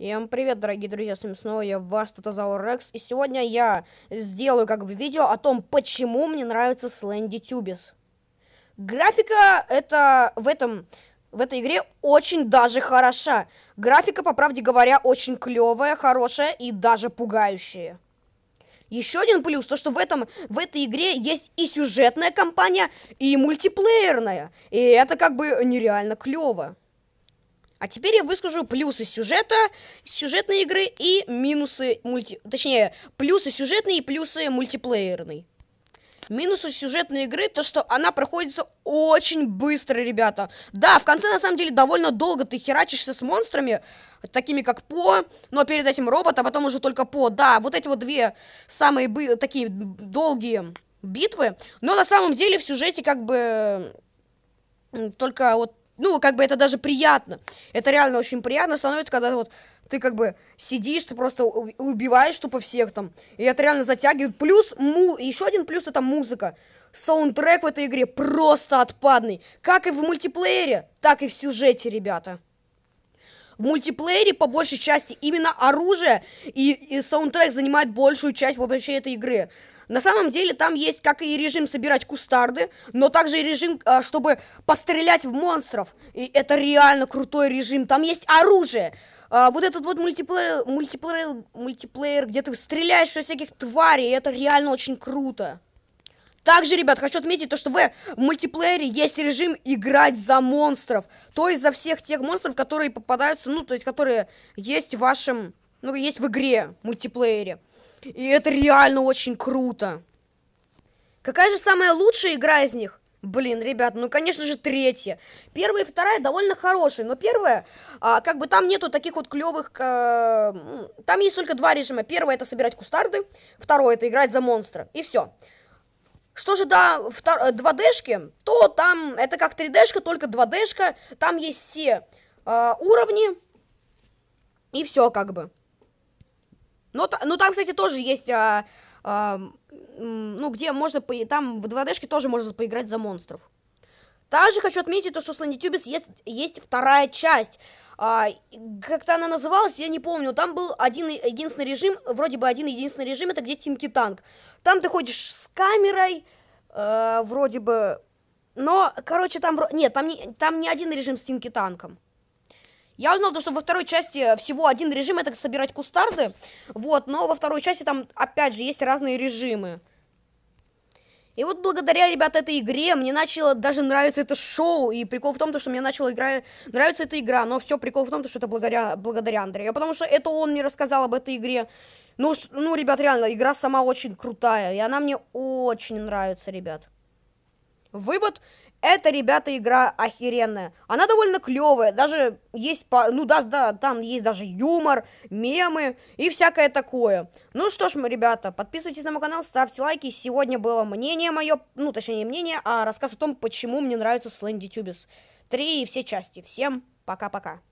Всем привет, дорогие друзья, с вами снова я, вас Татозаур Рекс, и сегодня я сделаю как бы видео о том, почему мне нравится Сленди Тюбис. Графика это в этом, в этой игре очень даже хороша. Графика, по правде говоря, очень клевая, хорошая и даже пугающая. Еще один плюс, то что в, этом, в этой игре есть и сюжетная кампания, и мультиплеерная. И это как бы нереально клево. А теперь я выскажу плюсы сюжета, сюжетной игры и минусы мульти... Точнее, плюсы сюжетной и плюсы мультиплеерной. Минусы сюжетной игры то, что она проходится очень быстро, ребята. Да, в конце, на самом деле, довольно долго ты херачишься с монстрами, такими как По, но перед этим робот, а потом уже только По. Да, вот эти вот две самые бы... такие долгие битвы, но на самом деле в сюжете как бы только вот ну, как бы это даже приятно. Это реально очень приятно становится, когда вот ты как бы сидишь, ты просто убиваешь тупо всех там. И это реально затягивает. Плюс, му... еще один плюс это музыка. Саундтрек в этой игре просто отпадный. Как и в мультиплеере, так и в сюжете, ребята. В мультиплеере, по большей части, именно оружие и, и саундтрек занимает большую часть вообще этой игры. На самом деле там есть как и режим собирать кустарды, но также и режим, а, чтобы пострелять в монстров. И это реально крутой режим. Там есть оружие. А, вот этот вот мультиплеер, мультиплеер, мультиплеер, где ты стреляешь во всяких тварей, это реально очень круто. Также, ребят, хочу отметить то, что в мультиплеере есть режим играть за монстров. То есть за всех тех монстров, которые попадаются, ну, то есть которые есть в вашем ну, есть в игре, мультиплеере. И это реально очень круто. Какая же самая лучшая игра из них? Блин, ребят, ну, конечно же, третья. Первая и вторая довольно хорошие, но первая, а, как бы там нету таких вот клевых... А, там есть только два режима. Первое это собирать кустарды, второе это играть за монстра, и все. Что же до э, да, 2D-шки, то там это как 3D-шка, только 2D-шка, там есть все а, уровни, и все как бы. Но, ну, ну, там, кстати, тоже есть... А, а, ну, где можно... По... Там в 2D-шке тоже можно поиграть за монстров. Также хочу отметить то, что Слонитюбис есть, есть вторая часть. А, Как-то она называлась, я не помню. Там был один единственный режим, вроде бы один единственный режим, это где Тимки Танк. Там ты ходишь с камерой, э, вроде бы... Но, короче, там... Нет, там не, там не один режим с Тимки Танком. Я узнал то, что во второй части э, всего один режим, это собирать кустарды. Вот, но во второй части там, опять же, есть разные режимы. И вот благодаря, ребят, этой игре мне начало даже нравиться это шоу. И прикол в том, что мне начала игра... нравиться эта игра. Но все прикол в том, что это благодаря, благодаря Андрею. Потому что это он мне рассказал об этой игре. Ну, ну, ребят, реально, игра сама очень крутая. И она мне очень нравится, ребят. Вывод. Это, ребята, игра охеренная. Она довольно клевая, даже есть, по, ну да, да, там есть даже юмор, мемы и всякое такое. Ну что ж, мы, ребята, подписывайтесь на мой канал, ставьте лайки. Сегодня было мнение мое, ну точнее мнение, а рассказ о том, почему мне нравится Слэнди Тюбис. Три и все части. Всем пока-пока.